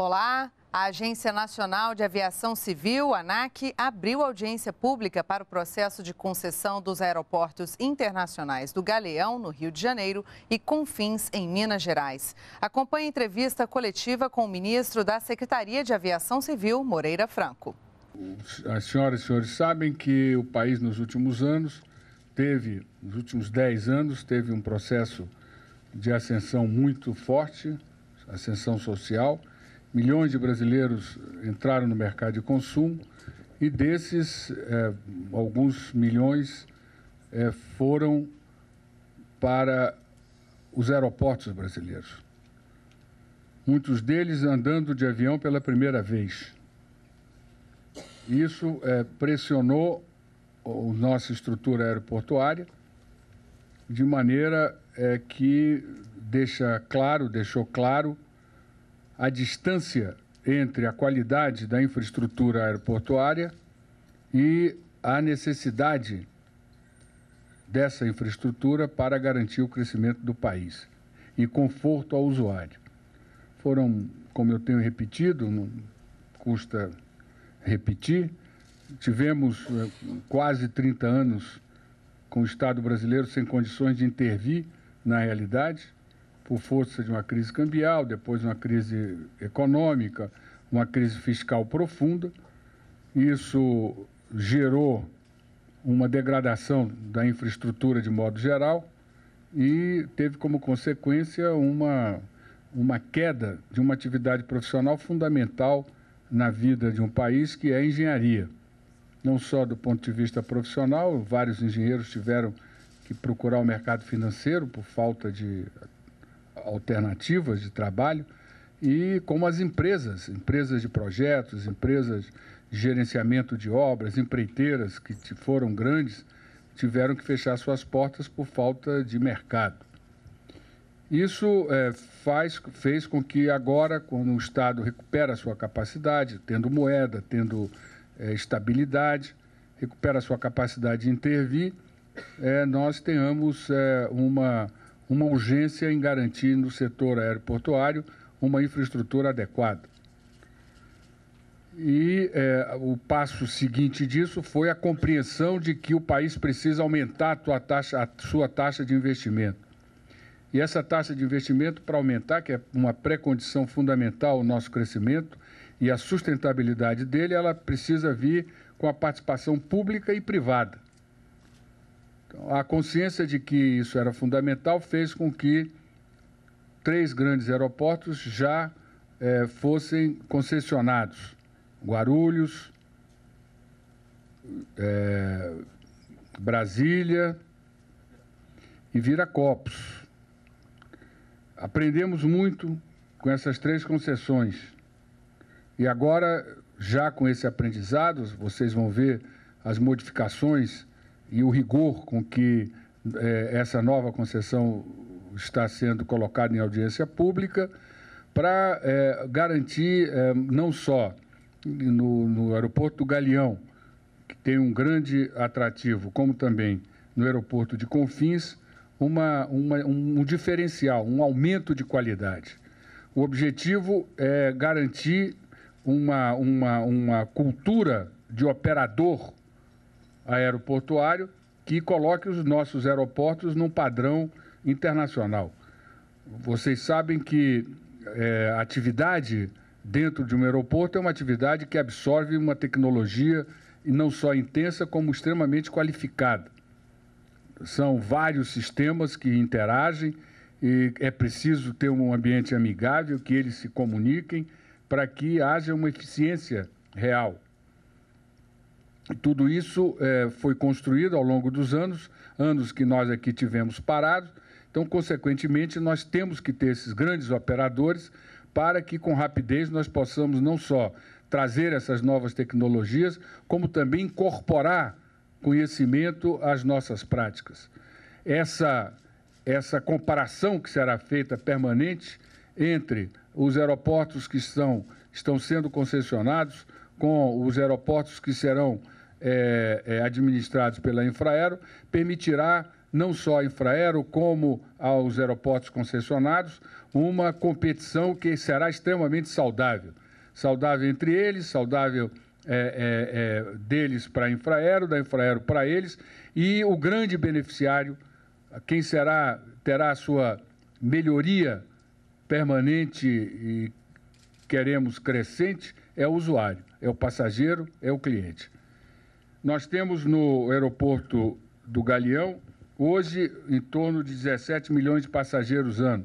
Olá, a Agência Nacional de Aviação Civil, ANAC, abriu audiência pública para o processo de concessão dos aeroportos internacionais do Galeão, no Rio de Janeiro, e Confins, em Minas Gerais. Acompanhe entrevista coletiva com o ministro da Secretaria de Aviação Civil, Moreira Franco. As senhoras e senhores sabem que o país, nos últimos anos, teve, nos últimos 10 anos, teve um processo de ascensão muito forte, ascensão social milhões de brasileiros entraram no mercado de consumo e desses, é, alguns milhões é, foram para os aeroportos brasileiros. Muitos deles andando de avião pela primeira vez. Isso é, pressionou a nossa estrutura aeroportuária de maneira é, que deixa claro, deixou claro a distância entre a qualidade da infraestrutura aeroportuária e a necessidade dessa infraestrutura para garantir o crescimento do país e conforto ao usuário. Foram, como eu tenho repetido, não custa repetir, tivemos eh, quase 30 anos com o Estado brasileiro sem condições de intervir na realidade por força de uma crise cambial, depois uma crise econômica, uma crise fiscal profunda. Isso gerou uma degradação da infraestrutura de modo geral e teve como consequência uma, uma queda de uma atividade profissional fundamental na vida de um país, que é a engenharia. Não só do ponto de vista profissional, vários engenheiros tiveram que procurar o mercado financeiro por falta de alternativas de trabalho e como as empresas, empresas de projetos, empresas de gerenciamento de obras, empreiteiras que foram grandes, tiveram que fechar suas portas por falta de mercado. Isso é, faz, fez com que agora, quando o Estado recupera sua capacidade, tendo moeda, tendo é, estabilidade, recupera sua capacidade de intervir, é, nós tenhamos é, uma uma urgência em garantir no setor aeroportuário uma infraestrutura adequada. E é, o passo seguinte disso foi a compreensão de que o país precisa aumentar a, taxa, a sua taxa de investimento. E essa taxa de investimento, para aumentar, que é uma pré-condição fundamental ao nosso crescimento e à sustentabilidade dele, ela precisa vir com a participação pública e privada a consciência de que isso era fundamental fez com que três grandes aeroportos já eh, fossem concessionados: Guarulhos, eh, Brasília e Viracopos. Aprendemos muito com essas três concessões. E agora, já com esse aprendizado, vocês vão ver as modificações e o rigor com que é, essa nova concessão está sendo colocada em audiência pública para é, garantir é, não só no, no, aeroporto do Galeão, que tem um grande atrativo, como também no aeroporto de Confins, uma, uma, um diferencial, um aumento de qualidade. O objetivo é garantir uma, uma, uma cultura de operador aeroportuário que coloque os nossos aeroportos num padrão internacional. Vocês sabem que é, atividade dentro de um aeroporto é uma atividade que absorve uma tecnologia e não só intensa, como extremamente qualificada. São vários sistemas que interagem e é preciso ter um ambiente amigável, que eles se comuniquem, para que haja uma eficiência real. Tudo isso é, foi construído ao longo dos anos, anos que nós aqui tivemos parados. Então, consequentemente, nós temos que ter esses grandes operadores para que, com rapidez, nós possamos não só trazer essas novas tecnologias, como também incorporar conhecimento às nossas práticas. Essa, essa comparação que será feita permanente entre os aeroportos que estão, estão sendo concessionados com os aeroportos que serão é, é, administrados pela Infraero, permitirá não só à Infraero, como aos aeroportos concessionados, uma competição que será extremamente saudável. Saudável entre eles, saudável é, é, é, deles para a Infraero, da Infraero para eles, e o grande beneficiário, quem será, terá a sua melhoria permanente e queremos crescente, é o usuário, é o passageiro, é o cliente. Nós temos no aeroporto do Galeão, hoje, em torno de 17 milhões de passageiros ano.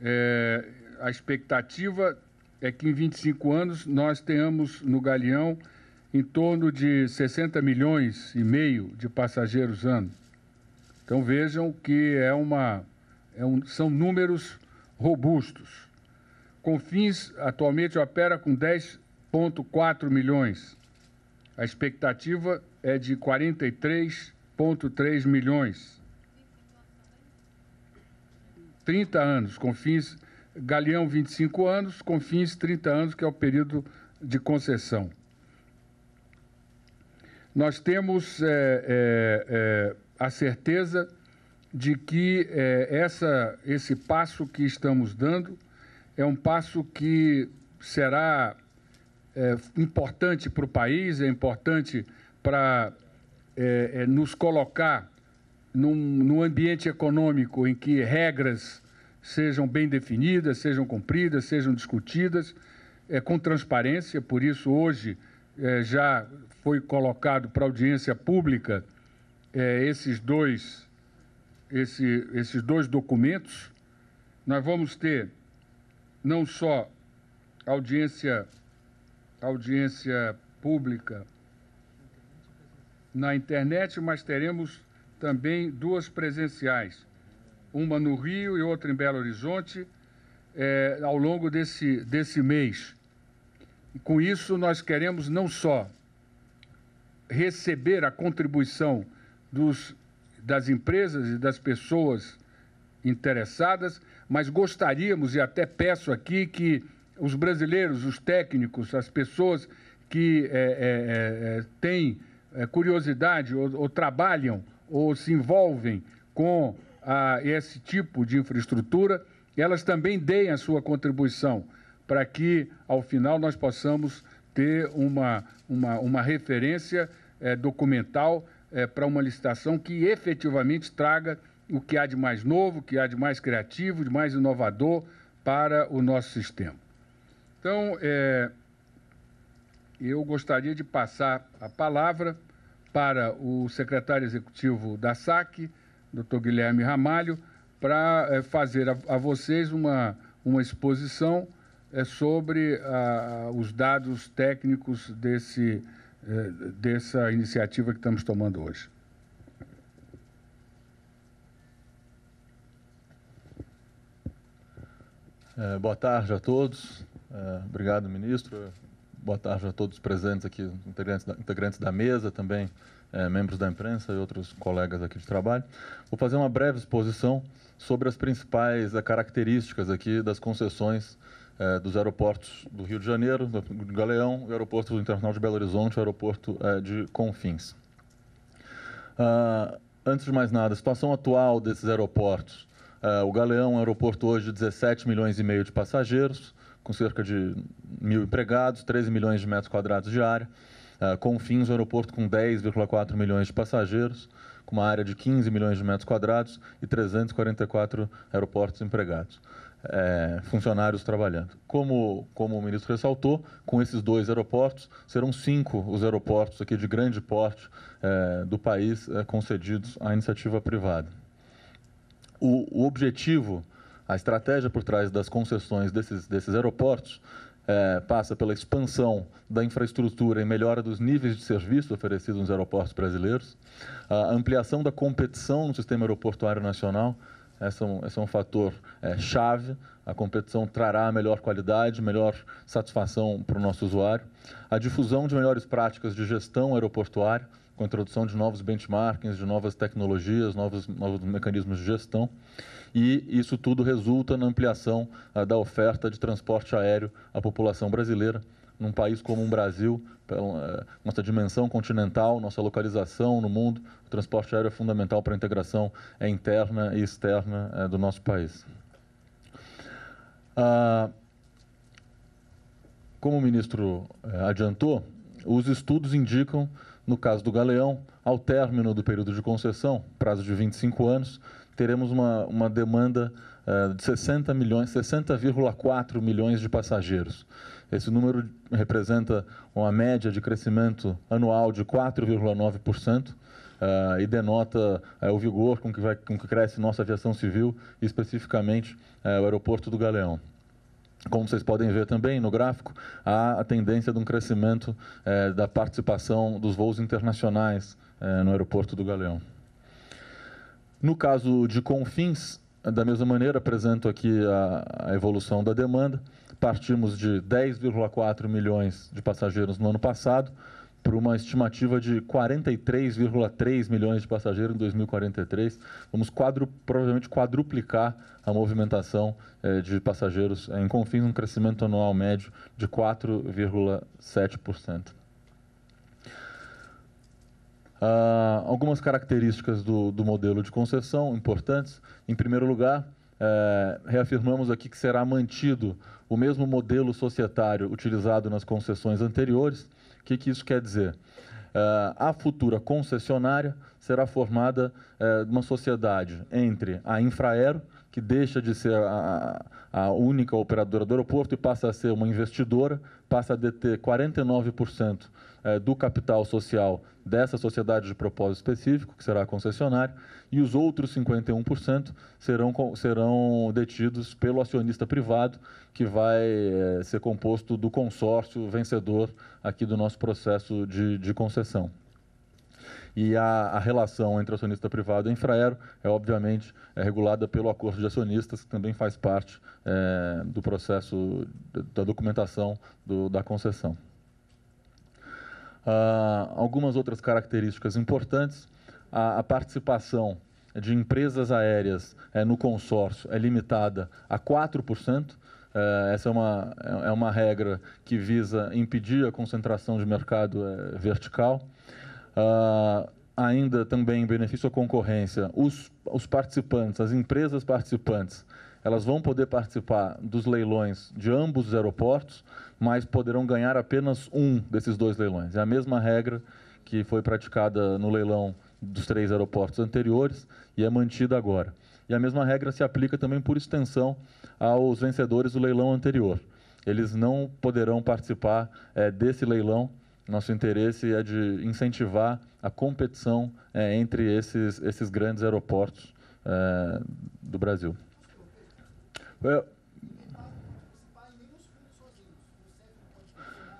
É, a expectativa é que em 25 anos nós tenhamos no Galeão em torno de 60 milhões e meio de passageiros ano. Então vejam que é uma, é um, são números robustos. Confins atualmente opera com 10,4 milhões. A expectativa é de 43,3 milhões. 30 anos, Confins, Galeão 25 anos, Confins 30 anos, que é o período de concessão. Nós temos é, é, é, a certeza de que é, essa, esse passo que estamos dando é um passo que será é, importante para o país, é importante para é, é, nos colocar num, num ambiente econômico em que regras sejam bem definidas, sejam cumpridas, sejam discutidas é, com transparência. Por isso, hoje é, já foi colocado para audiência pública é, esses, dois, esse, esses dois documentos. Nós vamos ter não só audiência audiência pública na internet, mas teremos também duas presenciais, uma no Rio e outra em Belo Horizonte, é, ao longo desse, desse mês. E com isso, nós queremos não só receber a contribuição dos, das empresas e das pessoas interessadas, mas gostaríamos, e até peço aqui, que os brasileiros, os técnicos, as pessoas que é, é, é, é têm é, curiosidade ou, ou, trabalham ou se envolvem com a, ah, esse tipo de infraestrutura, elas também deem a sua contribuição para que, ao final, nós possamos ter uma, uma, uma referência documental para uma licitação que efetivamente traga o que há de mais novo, o que há de mais criativo, de mais inovador para o nosso sistema. Então, é, eu gostaria de passar a palavra para o secretário executivo da SAC, doutor Guilherme Ramalho, para é, fazer a, a, vocês uma, uma exposição é, sobre a, os dados técnicos desse, é, dessa iniciativa que estamos tomando hoje. É, boa tarde a todos. Eh, obrigado, ministro. Boa tarde a todos presentes aqui, integrantes da, integrantes da mesa também, é, membros da imprensa e outros colegas aqui de trabalho. Vou fazer uma breve exposição sobre as principais eh, características aqui das concessões é, dos aeroportos do Rio de Janeiro, do Galeão, o aeroporto internacional de Belo Horizonte, o aeroporto é, de Confins. Ah, antes de mais nada, a situação atual desses aeroportos. o Galeão é um aeroporto hoje de 17 milhões e meio de passageiros, com cerca de mil empregados, 13 milhões de metros quadrados de área. Ah, com fins o um aeroporto com 10,4 milhões de passageiros, com uma área de 15 milhões de metros quadrados e 344 aeroportos empregados, é, funcionários trabalhando. Como, como o ministro ressaltou, com esses dois aeroportos, serão cinco os aeroportos aqui de grande porte é, do país é, concedidos à iniciativa privada. O, o objetivo a estratégia por trás das concessões desses, desses aeroportos é, passa pela expansão da infraestrutura e melhora dos níveis de serviço oferecidos nos aeroportos brasileiros, a ampliação da competição no sistema aeroportuário nacional. Esse é um, esse é um fator é, chave. A competição trará melhor qualidade, melhor satisfação para o nosso usuário. A difusão de melhores práticas de gestão aeroportuária, com a introdução de novos benchmarkings, de novas tecnologias, novos, novos mecanismos de gestão. E isso tudo resulta na ampliação ah, da oferta de transporte aéreo à população brasileira. Num país como o um Brasil, pela, eh, nossa dimensão continental, nossa localização no mundo, o transporte aéreo é fundamental para a integração é interna e externa eh, do nosso país. Ah, como o ministro eh, adiantou, os estudos indicam no caso do Galeão, ao término do período de concessão, prazo de 25 anos, teremos uma, uma demanda uh, de 60 milhões, 60,4 milhões de passageiros. Esse número representa uma média de crescimento anual de 4,9%. Uh, eh, e denota uh, o vigor com que, vai, com que cresce nossa aviação civil, especificamente o aeroporto do Galeão. Como vocês podem ver também no gráfico, há a tendência de um crescimento eh, da participação dos voos internacionais eh, no aeroporto do Galeão. No caso de Confins, da mesma maneira, apresento aqui a, a evolução da demanda. Partimos de 10,4 milhões de passageiros no ano passado para uma estimativa de 43,3 milhões de passageiros em 2043. Vamos quadru, provavelmente quadruplicar a movimentação eh, de passageiros eh, em confins, um crescimento anual médio de 4,7%. Uh, ah, algumas características do, do modelo de concessão importantes. Em primeiro lugar, é, reafirmamos aqui que será mantido o mesmo modelo societário utilizado nas concessões anteriores, o que, que isso quer dizer? Uh, a futura concessionária será formada uh, eh, uma sociedade entre a Infraero, que deixa de ser a, a, única operadora do aeroporto e passa a ser uma investidora, passa a deter 49% eh, do capital social dessa sociedade de propósito específico, que será concessionária e os outros 51% serão, serão detidos pelo acionista privado, que vai eh, ser composto do consórcio vencedor aqui do nosso processo de, de concessão. E a, a, relação entre acionista privado e infraero é, obviamente, é regulada pelo acordo de acionistas, que também faz parte é, do processo da documentação do, da concessão. Ah, algumas outras características importantes, a, a participação de empresas aéreas é, no consórcio é limitada a 4%. Eh, essa é uma, é, é uma regra que visa impedir a concentração de mercado é, vertical. Uh, ainda também benefício à concorrência, os, os participantes, as empresas participantes, elas vão poder participar dos leilões de ambos os aeroportos, mas poderão ganhar apenas um desses dois leilões. É a mesma regra que foi praticada no leilão dos três aeroportos anteriores e é mantida agora. E a mesma regra se aplica também por extensão aos vencedores do leilão anterior. Eles não poderão participar é, desse leilão. Nosso interesse é de incentivar a competição é, entre esses, esses grandes aeroportos é, do Brasil. É.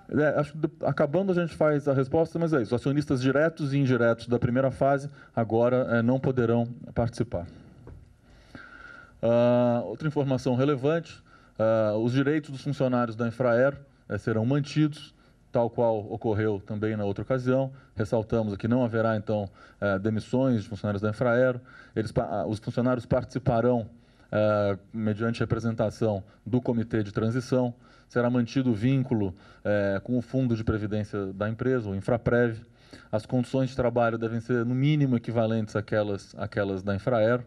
é, acho que acabando a gente faz a resposta, mas é isso. Acionistas diretos e indiretos da primeira fase agora é, não poderão participar. Uh, outra informação relevante: uh, os direitos dos funcionários da Infraero é, eh, serão mantidos, tal qual ocorreu também na outra ocasião. Ressaltamos que não haverá então eh, demissões de funcionários da Infraero. Eles, ah, os funcionários participarão ah, mediante representação do comitê de transição, será mantido o vínculo eh, com o fundo de previdência da empresa, o Infraprev. As condições de trabalho devem ser no mínimo equivalentes àquelas, àquelas da Infraero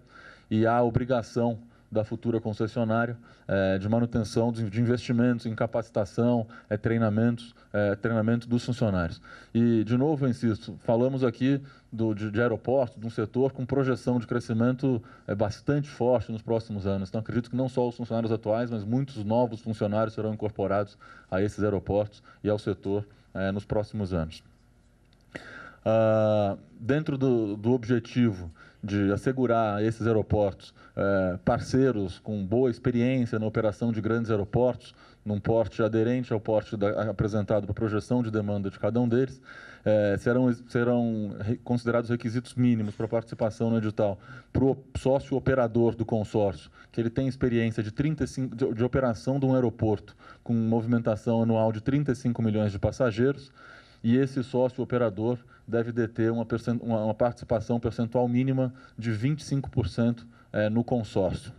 e há obrigação da futura concessionária é, de manutenção, de investimentos em capacitação, é, treinamentos, é, treinamento dos funcionários. E, de novo, eu insisto, falamos aqui do, de, de de um setor com projeção de crescimento é, bastante forte nos próximos anos. Então, acredito que não só os funcionários atuais, mas muitos novos funcionários serão incorporados a esses aeroportos e ao setor é, nos próximos anos. Uh, dentro do, do objetivo de assegurar esses aeroportos é, parceiros com boa experiência na operação de grandes aeroportos, num porte aderente ao porte da, apresentado para projeção de demanda de cada um deles, é, serão, serão considerados requisitos mínimos para participação no edital para o sócio operador do consórcio, que ele tem experiência de, 35, de, de operação de um aeroporto com movimentação anual de 35 milhões de passageiros, e esse sócio operador deve deter uma, uma participação percentual mínima de 25% é, eh, no consórcio,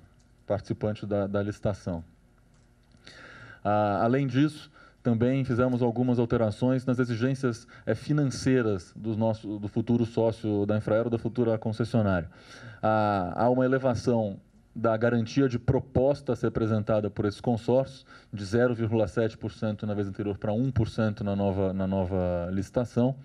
participante da, da licitação. Ah, além disso, também fizemos algumas alterações nas exigências é, financeiras do, nosso, do futuro sócio da Infraero, da futura concessionária. Ah, há uma elevação da garantia de proposta a ser apresentada por esses consórcios, de 0,7% na vez anterior para 1% na nova, na nova licitação,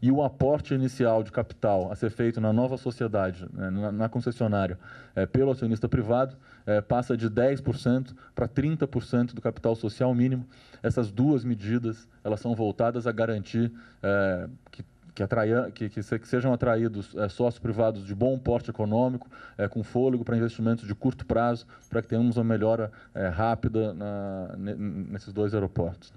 e o aporte inicial de capital a ser feito na nova sociedade, né, na, na concessionária, é, pelo acionista privado, é, passa de 10% para 30% do capital social mínimo. Essas duas medidas elas são voltadas a garantir é, que que, atraia, que, que, sejam atraídos é, sócios privados de bom porte econômico, é, com fôlego para investimentos de curto prazo, para que tenhamos uma melhora é, rápida na, nesses dois aeroportos.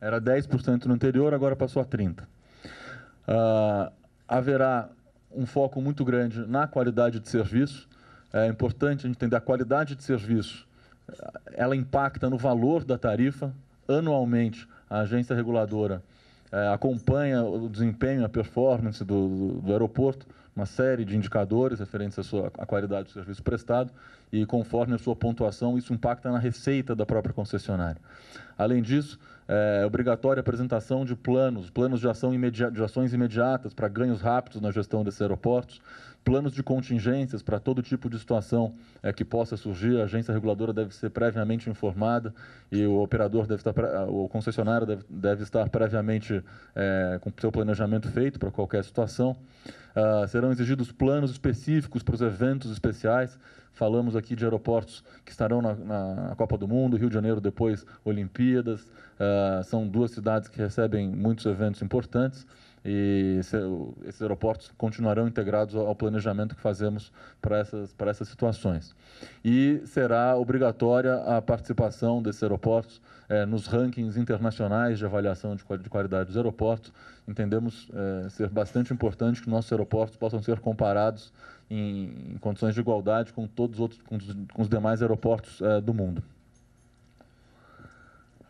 Era 10% no anterior, agora passou a 30%. Ah, haverá um foco muito grande na qualidade de serviço. É importante a gente entender a qualidade de serviço. Ela impacta no valor da tarifa. Anualmente, a agência reguladora é, acompanha o desempenho, a performance do, do, do, aeroporto, uma série de indicadores referentes à, sua, à qualidade do serviço prestado e, conforme a sua pontuação, isso impacta na receita da própria concessionária. Além disso, é, é obrigatória a apresentação de planos, planos de, ação de ações imediatas para ganhos rápidos na gestão desses aeroportos, planos de contingências para todo tipo de situação é, que possa surgir. A agência reguladora deve ser previamente informada e o operador deve estar, o concessionário deve, deve estar previamente é, com seu planejamento feito para qualquer situação. Uh, serão exigidos planos específicos para os eventos especiais. Falamos aqui de aeroportos que estarão na, na Copa do Mundo, Rio de Janeiro depois Olimpíadas. Uh, são duas cidades que recebem muitos eventos importantes e esse, esses aeroportos continuarão integrados ao planejamento que fazemos para essas, para essas situações. E será obrigatória a participação desses aeroportos é, nos rankings internacionais de avaliação de, de qualidade dos aeroportos. Entendemos é, ser bastante importante que nossos aeroportos possam ser comparados em, em condições de igualdade com todos os, outros, com com os demais aeroportos é, do mundo.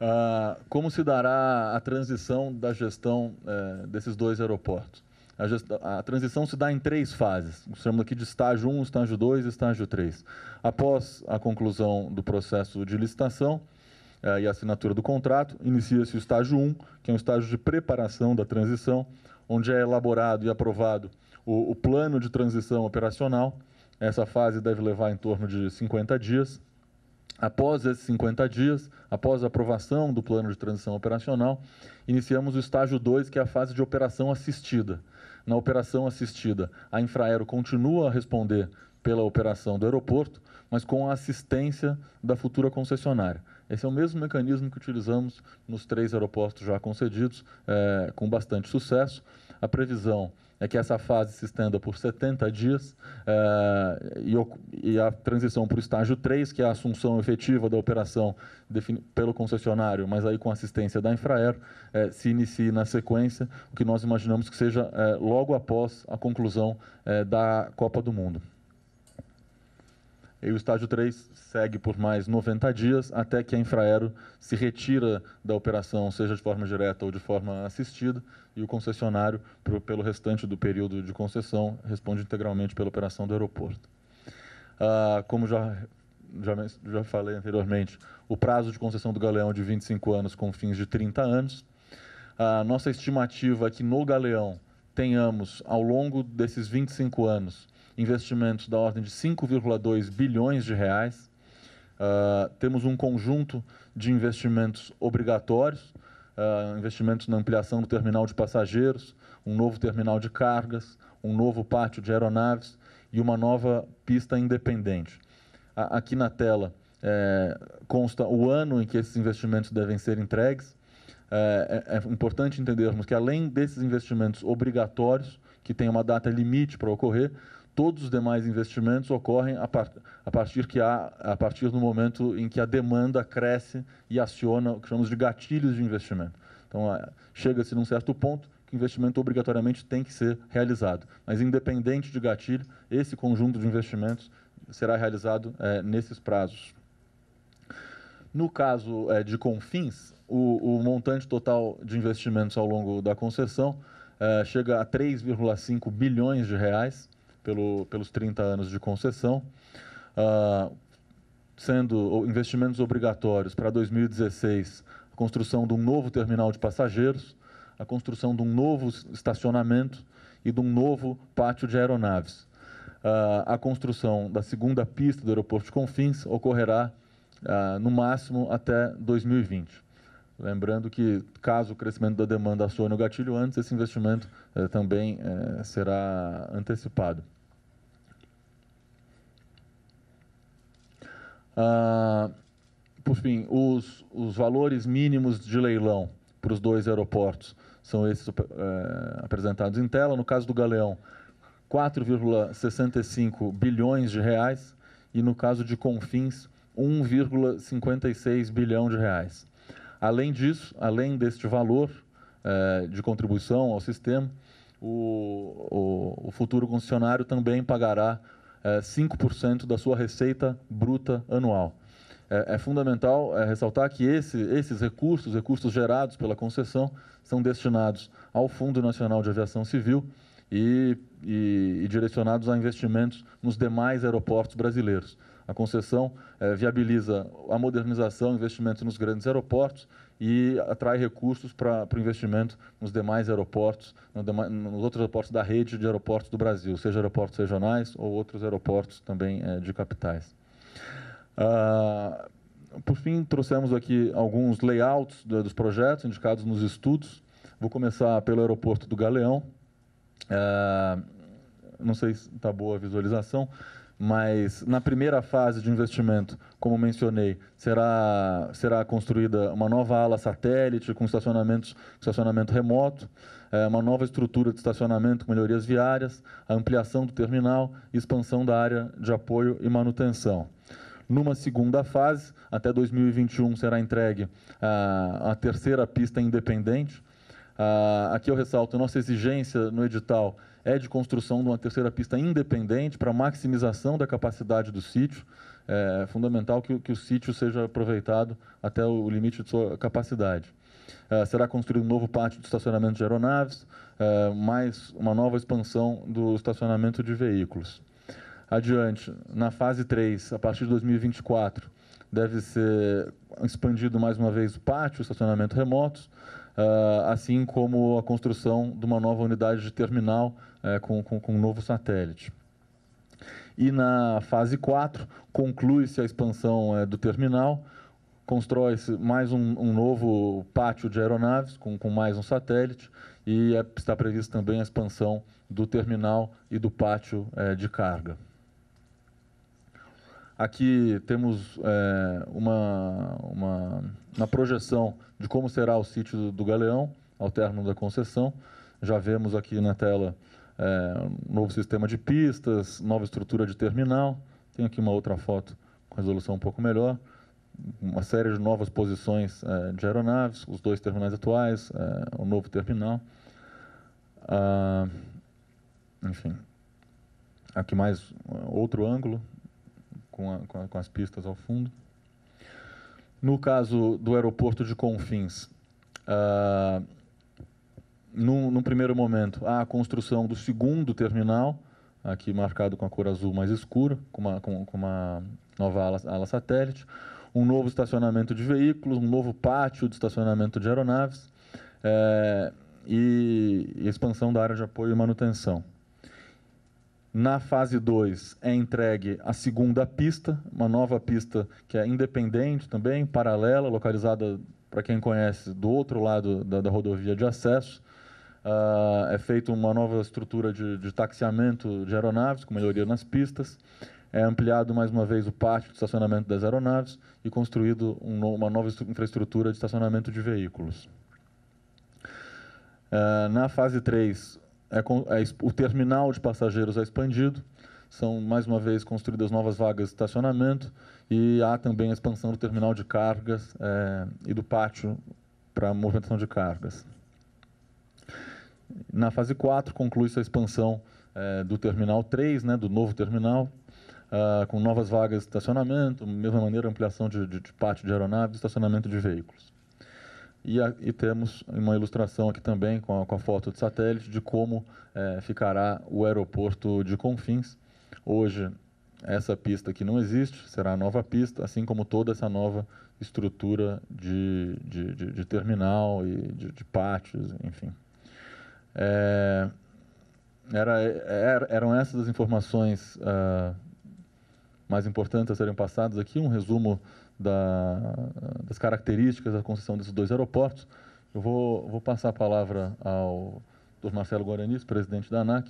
Ah, como se dará a transição da gestão eh, desses dois aeroportos? A, gestão, a, transição se dá em três fases. Chamamos aqui de estágio 1, estágio 2 e estágio 3. Após a conclusão do processo de licitação eh, e assinatura do contrato, inicia-se o estágio 1, que é um estágio de preparação da transição, onde é elaborado e aprovado o, o plano de transição operacional. Essa fase deve levar em torno de 50 dias. Após esses 50 dias, após a aprovação do plano de transição operacional, iniciamos o estágio 2, que é a fase de operação assistida. Na operação assistida, a Infraero continua a responder pela operação do aeroporto, mas com a assistência da futura concessionária. Esse é o mesmo mecanismo que utilizamos nos três aeroportos já concedidos, é, com bastante sucesso. A previsão é que essa fase se estenda por 70 dias é, e, e, a transição para o estágio 3, que é a assunção efetiva da operação pelo concessionário, mas aí com assistência da Infraero, é, eh, se inicie na sequência, o que nós imaginamos que seja é, logo após a conclusão da Copa do Mundo. E o estágio 3 segue por mais 90 dias até que a Infraero se retira da operação, seja de forma direta ou de forma assistida, e o concessionário, pelo restante do período de concessão, responde integralmente pela operação do aeroporto. Ah, como já, já, já falei anteriormente, o prazo de concessão do Galeão é de 25 anos com fins de 30 anos. A nossa estimativa é que no Galeão tenhamos, ao longo desses 25 anos, investimentos da ordem de 5,2 bilhões de reais. Uh, temos um conjunto de investimentos obrigatórios, uh, investimentos na ampliação do terminal de passageiros, um novo terminal de cargas, um novo pátio de aeronaves e uma nova pista independente. A aqui na tela é, consta o ano em que esses investimentos devem ser entregues. É, é, é importante entendermos que, além desses investimentos obrigatórios, que tem uma data limite para ocorrer, Todos os demais investimentos ocorrem a, par a, partir que há, a partir do momento em que a demanda cresce e aciona o que chamamos de gatilhos de investimento. Então, chega-se num certo ponto que o investimento obrigatoriamente tem que ser realizado. Mas, independente de gatilho, esse conjunto de investimentos será realizado é, nesses prazos. No caso é, de Confins, o, o, montante total de investimentos ao longo da concessão é, chega a 3,5 bilhões de reais, pelo, pelos 30 anos de concessão, ah, sendo investimentos obrigatórios para 2016 a construção de um novo terminal de passageiros, a construção de um novo estacionamento e de um novo pátio de aeronaves. Ah, a construção da segunda pista do aeroporto de Confins ocorrerá ah, no máximo até 2020. Lembrando que, caso o crescimento da demanda acione o gatilho antes, esse investimento eh, também eh, será antecipado. Ah, por fim, os, os valores mínimos de leilão para os dois aeroportos são esses eh, apresentados em tela. No caso do Galeão, 4,65 bilhões de reais e no caso de Confins, 1,56 bilhão de reais. Além disso, além deste valor eh, de contribuição ao sistema, o, o, o futuro concessionário também pagará é, 5% da sua receita bruta anual. É, é fundamental é, ressaltar que esse, esses recursos, recursos gerados pela concessão, são destinados ao Fundo Nacional de Aviação Civil e, e, e direcionados a investimentos nos demais aeroportos brasileiros. A concessão eh, viabiliza a modernização, investimento nos grandes aeroportos e atrai recursos para o investimento nos demais aeroportos, no nos outros aeroportos da rede de aeroportos do Brasil, seja aeroportos regionais ou outros aeroportos também eh, de capitais. Ah, por fim, trouxemos aqui alguns layouts do, dos projetos indicados nos estudos. Vou começar pelo aeroporto do Galeão. Ah, não sei se está boa a visualização mas na primeira fase de investimento, como mencionei, será, será construída uma nova ala satélite com estacionamentos, estacionamento remoto, é, uma nova estrutura de estacionamento com melhorias viárias, a ampliação do terminal e expansão da área de apoio e manutenção. Numa segunda fase, até 2021 será entregue a, a terceira pista independente. A, aqui eu ressalto nossa exigência no edital é de construção de uma terceira pista independente para maximização da capacidade do sítio. É fundamental que, que o sítio seja aproveitado até o limite de sua capacidade. É, será construído um novo pátio de estacionamento de aeronaves, é, mais uma nova expansão do estacionamento de veículos. Adiante, na fase 3, a partir de 2024, deve ser expandido mais uma vez o pátio, estacionamento remotos, ah, assim como a construção de uma nova unidade de terminal é, com, com, com um novo satélite. E na fase 4, conclui-se a expansão é, do terminal, constrói-se mais um, um, novo pátio de aeronaves, com, com mais um satélite, e é, está prevista também a expansão do terminal e do pátio é, de carga. Aqui temos é, uma, uma, uma, projeção de como será o sítio do, Galeão ao término da concessão. Já vemos aqui na tela é, um novo sistema de pistas, nova estrutura de terminal. Tem aqui uma outra foto com resolução um pouco melhor. Uma série de novas posições é, de aeronaves, os dois terminais atuais, é, o um novo terminal. Ah, enfim, aqui mais é, outro ângulo, com, a, com, a, com as pistas ao fundo. No caso do aeroporto de Confins, ah, num, num, primeiro momento, há a construção do segundo terminal, aqui marcado com a cor azul mais escura, com uma, com, com uma nova ala, ala, satélite, um novo estacionamento de veículos, um novo pátio de estacionamento de aeronaves eh, e, e expansão da área de apoio e manutenção. Na fase 2 é entregue a segunda pista, uma nova pista que é independente também, paralela, localizada, para quem conhece, do outro lado da, da rodovia de acesso. Uh, é feita uma nova estrutura de, de taxiamento de aeronaves, com melhoria nas pistas. É ampliado mais uma vez o pátio de estacionamento das aeronaves e construído um, uma nova infraestrutura de estacionamento de veículos. Uh, na fase 3, é, é, o terminal de passageiros é expandido, são mais uma vez construídas novas vagas de estacionamento e há também a expansão do terminal de cargas é, e do pátio para movimentação de cargas. Na fase 4, conclui-se a expansão é, do terminal 3, né, do novo terminal, uh, com novas vagas de estacionamento, mesma maneira, ampliação de, de, de pátio de aeronaves e estacionamento de veículos. E, a, e temos uma ilustração aqui também com a, com a foto de satélite de como é, ficará o aeroporto de Confins. Hoje, essa pista que não existe será a nova pista, assim como toda essa nova estrutura de, de, de, de terminal e de, de pátios, enfim. É, era, era, é, eram essas as informações uh, mais importantes a serem passadas aqui, um resumo da, das características da concessão desses dois aeroportos. Eu vou, vou passar a palavra ao Dr. Marcelo Guaranis, presidente da ANAC,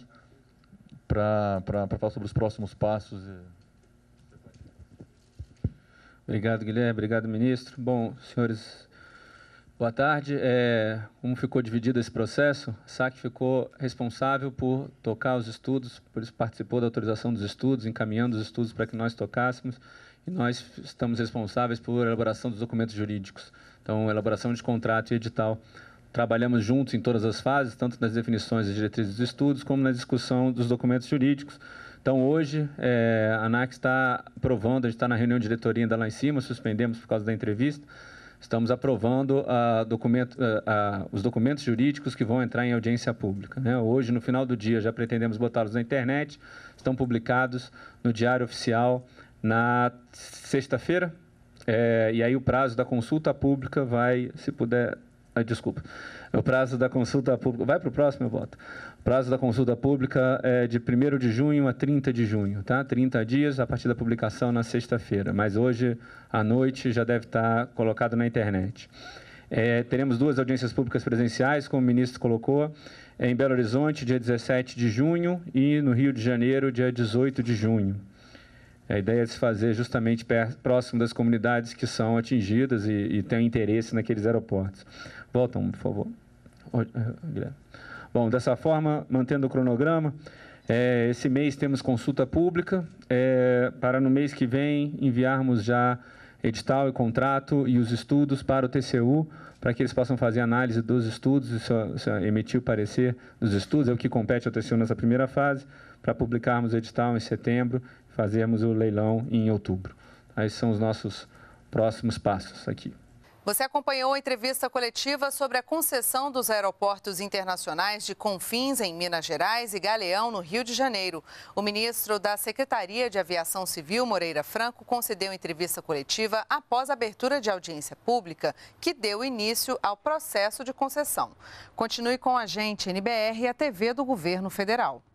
para falar sobre os próximos passos. Obrigado, Guilherme. Obrigado, ministro. Bom, senhores Boa tarde. É, como ficou dividido esse processo, SAC ficou responsável por tocar os estudos, por isso participou da autorização dos estudos, encaminhando os estudos para que nós tocássemos, e nós estamos responsáveis por elaboração dos documentos jurídicos. Então, elaboração de contrato e edital. Trabalhamos juntos em todas as fases, tanto nas definições e diretrizes dos estudos, como na discussão dos documentos jurídicos. Então, hoje, é, a ANAC está aprovando, a gente está na reunião de diretoria ainda lá em cima, suspendemos por causa da entrevista, estamos aprovando ah, documento, ah, ah, os documentos jurídicos que vão entrar em audiência pública. Né? Hoje, no final do dia, já pretendemos botá-los na internet, estão publicados no Diário Oficial na sexta-feira. É, e aí o prazo da consulta pública vai, se puder desculpa. O prazo da consulta pública. Vai para o próximo, eu voto. O prazo da consulta pública é de 1 de junho a 30 de junho, tá? 30 dias a partir da publicação na sexta-feira. Mas hoje à noite já deve estar tá colocado na internet. É, teremos duas audiências públicas presenciais, como o ministro colocou, em Belo Horizonte, dia 17 de junho, e no Rio de Janeiro, dia 18 de junho. A ideia é se fazer justamente próximo das comunidades que são atingidas e, e têm interesse naqueles aeroportos. Volta um, por favor. É, Bom, dessa forma, mantendo o cronograma, é, esse mês temos consulta pública, é, para no mês que vem enviarmos já edital e contrato e os estudos para o TCU, para que eles possam fazer análise dos estudos, isso, isso, emitir o parecer dos estudos, é o que compete ao TCU nessa primeira fase, para publicarmos o edital em setembro, fazermos o leilão em outubro. Esses são os nossos próximos passos aqui. Você acompanhou a entrevista coletiva sobre a concessão dos aeroportos internacionais de Confins, em Minas Gerais, e Galeão, no Rio de Janeiro. O ministro da Secretaria de Aviação Civil, Moreira Franco, concedeu entrevista coletiva após a abertura de audiência pública, que deu início ao processo de concessão. Continue com a gente, NBR e a TV do Governo Federal.